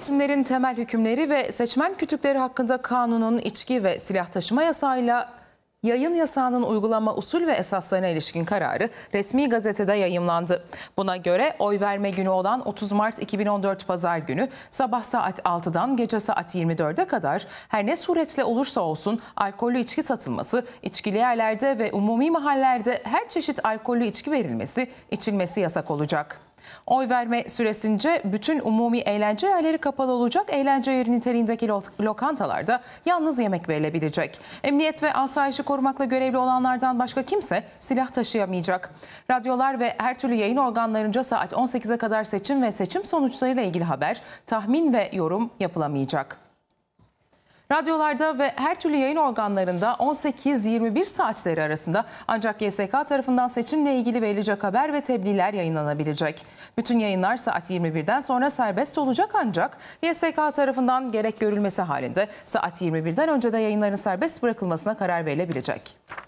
Hakimlerin temel hükümleri ve seçmen kütükleri hakkında kanunun içki ve silah taşıma yasağıyla yayın yasağının uygulama usul ve esaslarına ilişkin kararı resmi gazetede yayımlandı. Buna göre oy verme günü olan 30 Mart 2014 pazar günü sabah saat 6'dan gece saat 24'e kadar her ne suretle olursa olsun alkollü içki satılması, içkili yerlerde ve umumi mahallerde her çeşit alkollü içki verilmesi, içilmesi yasak olacak. Oy verme süresince bütün umumi eğlence yerleri kapalı olacak. Eğlence yeri niteliğindeki lokantalarda yalnız yemek verilebilecek. Emniyet ve asayişi korumakla görevli olanlardan başka kimse silah taşıyamayacak. Radyolar ve her türlü yayın organlarınca saat 18'e kadar seçim ve seçim sonuçlarıyla ilgili haber, tahmin ve yorum yapılamayacak. Radyolarda ve her türlü yayın organlarında 18-21 saatleri arasında ancak YSK tarafından seçimle ilgili verilecek haber ve tebliğler yayınlanabilecek. Bütün yayınlar saat 21'den sonra serbest olacak ancak YSK tarafından gerek görülmesi halinde saat 21'den önce de yayınların serbest bırakılmasına karar verilebilecek.